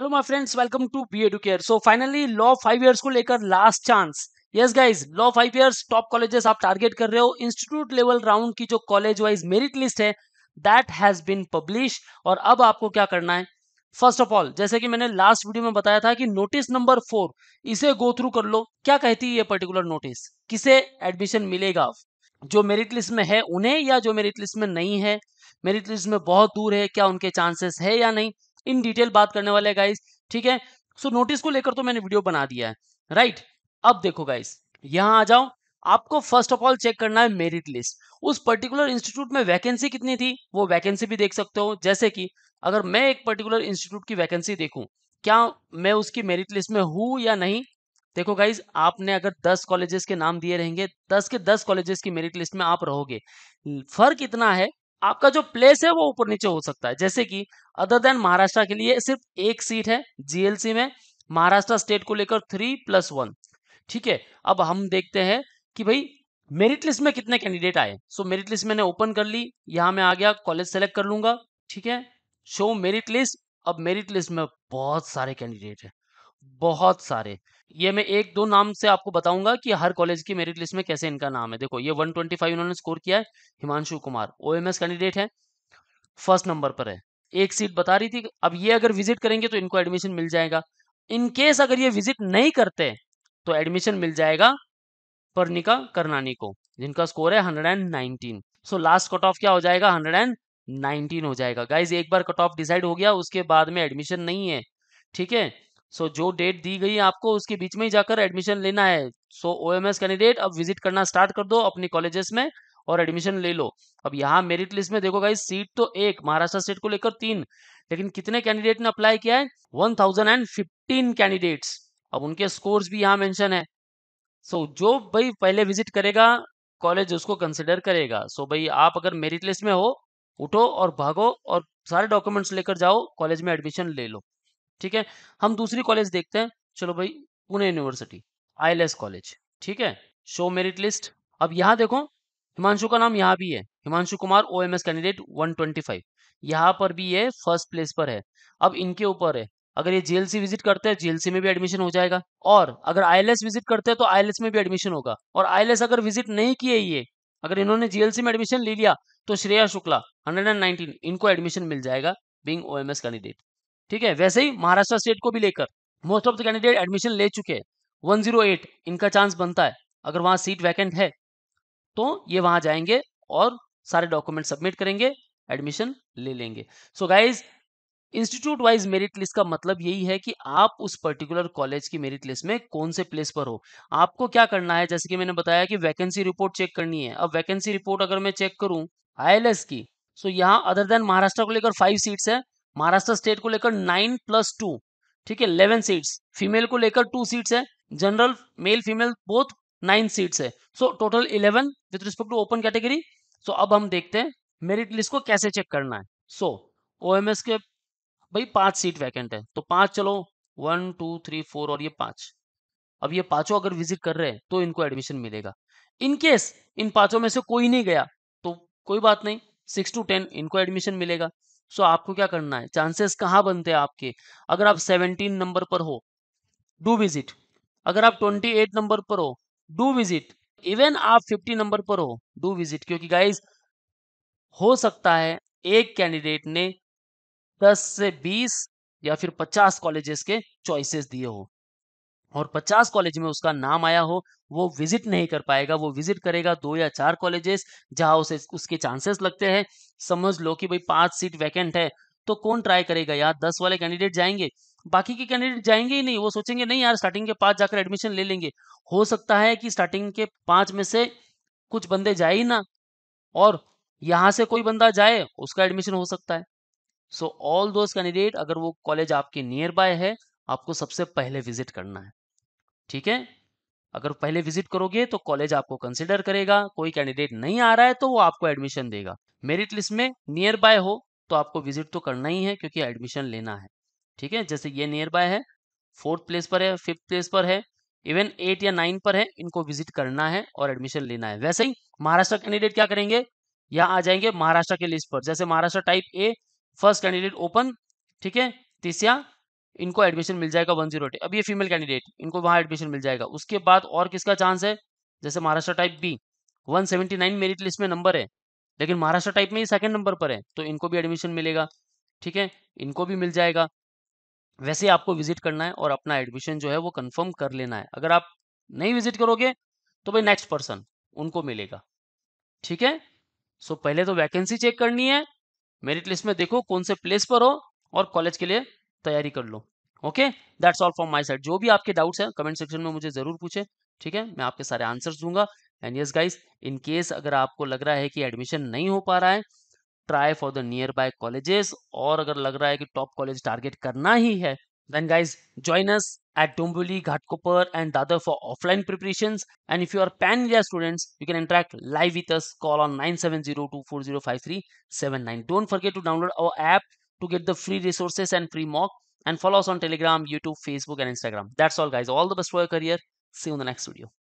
Hello my friends welcome to B Educare so finally law five years को लेकर last chance yes guys law five years top colleges आप target कर रहे हो institute level round की जो college wise merit list है that has been publish और अब आपको क्या करना है फर्स्ट ऑफ ऑल जैसे कि मैंने लास्ट वीडियो में बताया था कि नोटिस नंबर फोर इसे गो थ्रू कर लो क्या कहती है ये पर्टिकुलर नोटिस किसे एडमिशन मिलेगा जो मेरिट लिस्ट में है उन्हें या जो मेरिट लिस्ट में नहीं है मेरिट लिस्ट में बहुत दूर है क्या उनके चांसेस है या नहीं इन डिटेल बात करने वाले गाइस ठीक है सो नोटिस को लेकर तो मैंने वीडियो बना दिया है राइट अब देखो गाइस यहां आ जाओ आपको फर्स्ट ऑफ ऑल चेक करना है मेरिट लिस्ट उस पर्टिकुलर इंस्टीट्यूट में वैकेंसी कितनी थी वो वैकेंसी भी देख सकते हो जैसे कि अगर मैं एक पर्टिकुलर इंस्टीट्यूट की वैकेंसी देखूं क्या मैं उसकी मेरिट लिस्ट में हूं या नहीं देखो गाइज आपने अगर 10 कॉलेजेस के नाम दिए रहेंगे 10 के 10 कॉलेजेस की मेरिट लिस्ट में आप रहोगे फर्क इतना है आपका जो प्लेस है वो ऊपर नीचे हो सकता है जैसे कि अदर देन महाराष्ट्र के लिए सिर्फ एक सीट है जीएलसी में महाराष्ट्र स्टेट को लेकर थ्री प्लस वन ठीक है अब हम देखते हैं कि भाई मेरिट लिस्ट में कितने कैंडिडेट आए सो मेरिट लिस्ट मैंने ओपन कर ली यहां मैं आ गया कॉलेज सेलेक्ट कर लूंगा ठीक है शो मेरिट लिस्ट अब मेरिट लिस्ट में बहुत सारे कैंडिडेट है बहुत सारे ये मैं एक दो नाम से आपको बताऊंगा कि हर कॉलेज की मेरिट लिस्ट में कैसे इनका नाम है देखो ये 125 इन्होंने स्कोर किया है हिमांशु कुमार ओएमएस कैंडिडेट है फर्स्ट नंबर पर है एक सीट बता रही थी अब ये अगर विजिट करेंगे तो इनको एडमिशन मिल जाएगा इनकेस अगर ये विजिट नहीं करते तो एडमिशन मिल जाएगा परनिका करनानी को जिनका स्कोर है nineteen so last cut off क्या हो जाएगा हंड्रेड नाइनटीन हो जाएगा गाइज एक बार कट ऑफ डिसाइड हो गया उसके बाद में एडमिशन नहीं है ठीक है सो जो डेट दी गई है आपको उसके बीच में ही जाकर एडमिशन लेना है so O M S candidate अब विजिट करना स्टार्ट कर दो अपने कॉलेजेस में और एडमिशन ले लो अब यहाँ मेरिट लिस्ट में देखो गाइस सीट तो एक महाराष्ट्र सीट को लेकर तीन लेकिन कितने कैंडिडेट ने अप्लाई किया है one thousand and fifteen candidates अब उनके स्कोर्स भी यहाँ मेंशन है सो so, जो भाई पहले विजिट करेगा कॉलेज उसको कंसिडर करेगा सो so, भाई आप अगर मेरिट लिस्ट में हो उठो और भागो और सारे डॉक्यूमेंट्स लेकर जाओ कॉलेज में एडमिशन ले लो ठीक है हम दूसरी कॉलेज देखते हैं चलो भाई पुणे यूनिवर्सिटी आई कॉलेज ठीक है शो मेरिट लिस्ट अब यहाँ देखो हिमांशु का नाम यहाँ भी है Himanshu Kumar O M S candidate one twenty यहाँ पर भी ये फर्स्ट प्लेस पर है अब इनके ऊपर है अगर ये जेएलसी विजिट करते हैं जेएलसी में भी एडमिशन हो जाएगा और अगर आईएलएस विजिट करते हैं तो आईएलएस में भी एडमिशन होगा और आईएलएस अगर विजिट नहीं किए ये अगर इन्होंने जीएलसी में एडमिशन ले लिया तो श्रेया शुक्ला 119 इनको एडमिशन मिल जाएगा बिंग ओ कैंडिडेट ठीक है वैसे ही महाराष्ट्र स्टेट को भी लेकर most of the candidate admission ले चुके हैं 108 इनका चांस बनता है अगर वहां सीट वैकेंट है तो ये वहां जाएंगे और सारे डॉक्यूमेंट सबमिट करेंगे एडमिशन ले लेंगे so guys institute wise merit list का मतलब यही है कि आप उस पर्टिकुलर कॉलेज की मेरिट लिस्ट में कौन से प्लेस पर हो आपको क्या करना है जैसे कि मैंने बताया कि वैकेंसी रिपोर्ट चेक करनी है अब वैकेंसी रिपोर्ट अगर मैं चेक करूं आईएलएस की सो यहाँ अदर देन महाराष्ट्र को लेकर फाइव सीट्स है महाराष्ट्र स्टेट को लेकर नाइन प्लस टू ठीक है इलेवन सीट्स फीमेल को लेकर टू सीट्स है general male female both nine seats है so total eleven with respect to open category so अब हम देखते हैं मेरिट लिस्ट को कैसे चेक करना है सो ओ एम एस के भाई पांच सीट वैकेंट है तो पांच चलो वन टू थ्री फोर और ये पांच अब ये पांचों अगर विजिट कर रहे हैं तो इनको एडमिशन मिलेगा इन केस इन पांचों में से कोई नहीं गया तो कोई बात नहीं सिक्स टू टेन इनको एडमिशन मिलेगा सो आपको क्या करना है चांसेस कहाँ बनते हैं आपके अगर आप सेवनटीन नंबर पर हो डू विजिट अगर आप ट्वेंटी एट नंबर पर हो डू विजिट इवन आप फिफ्टी नंबर पर हो डू विजिट क्योंकि गाइज हो सकता है एक कैंडिडेट ने दस से बीस या फिर पचास कॉलेजेस के चॉइसेस दिए हो और 50 कॉलेज में उसका नाम आया हो वो विजिट नहीं कर पाएगा वो विजिट करेगा दो या चार कॉलेजेस जहां उसे उसके चांसेस लगते हैं समझ लो कि भाई पांच सीट वैकेंट है तो कौन ट्राई करेगा यार दस वाले कैंडिडेट जाएंगे बाकी के कैंडिडेट जाएंगे ही नहीं वो सोचेंगे नहीं यार स्टार्टिंग के पांच जाकर एडमिशन ले लेंगे हो सकता है कि स्टार्टिंग के पांच में से कुछ बंदे जाए ही ना और यहां से कोई बंदा जाए उसका एडमिशन हो सकता है सो ऑल दोज कैंडिडेट अगर वो कॉलेज आपके नियर बाय है आपको सबसे पहले विजिट करना है ठीक है अगर पहले विजिट करोगे तो कॉलेज आपको कंसिडर करेगा कोई कैंडिडेट नहीं आ रहा है तो वो आपको एडमिशन देगा मेरिट लिस्ट में नियर बाय हो तो आपको विजिट तो करना ही है क्योंकि एडमिशन लेना है ठीक है जैसे ये नियर बाय है फोर्थ प्लेस पर है फिफ्थ प्लेस पर है इवन एट या नाइन पर है इनको विजिट करना है और एडमिशन लेना है वैसे ही महाराष्ट्र कैंडिडेट क्या करेंगे यहाँ आ जाएंगे महाराष्ट्र के लिस्ट पर जैसे Maharashtra type A first candidate open ठीक है तीसरा इनको एडमिशन मिल जाएगा वन जीरो अब ये फीमेल कैंडिडेट इनको वहाँ एडमिशन मिल जाएगा उसके बाद और किसका चांस है जैसे Maharashtra type B 179 merit list में नंबर है लेकिन महाराष्ट्र टाइप में ही सेकंड नंबर पर है तो इनको भी एडमिशन मिलेगा ठीक है इनको भी मिल जाएगा वैसे आपको विजिट करना है और अपना एडमिशन जो है वो कंफर्म कर लेना है अगर आप नहीं विजिट करोगे तो भाई नेक्स्ट पर्सन उनको मिलेगा ठीक है सो पहले तो वैकेंसी चेक करनी है मेरिट लिस्ट में देखो कौन से प्लेस पर हो और कॉलेज के लिए तैयारी कर लो okay that's all from my side जो भी आपके डाउट्स हैं कमेंट सेक्शन में मुझे जरूर पूछे ठीक है मैं आपके सारे आंसर दूंगा and yes guys in case अगर आपको लग रहा है कि एडमिशन नहीं हो पा रहा है try for the nearby colleges और अगर लग रहा है कि टॉप कॉलेज टारगेट करना ही है then guys join us at Dombivli Ghatkopar and Dadar for offline preparation and if you are pan India students you can interact live with us call on nine seven zero two four zero five three seven nine don't forget to download our app to get the free resources and free mock and follow us on Telegram, YouTube, Facebook and Instagram. That's all guys. All the best for your career. See you in the next video.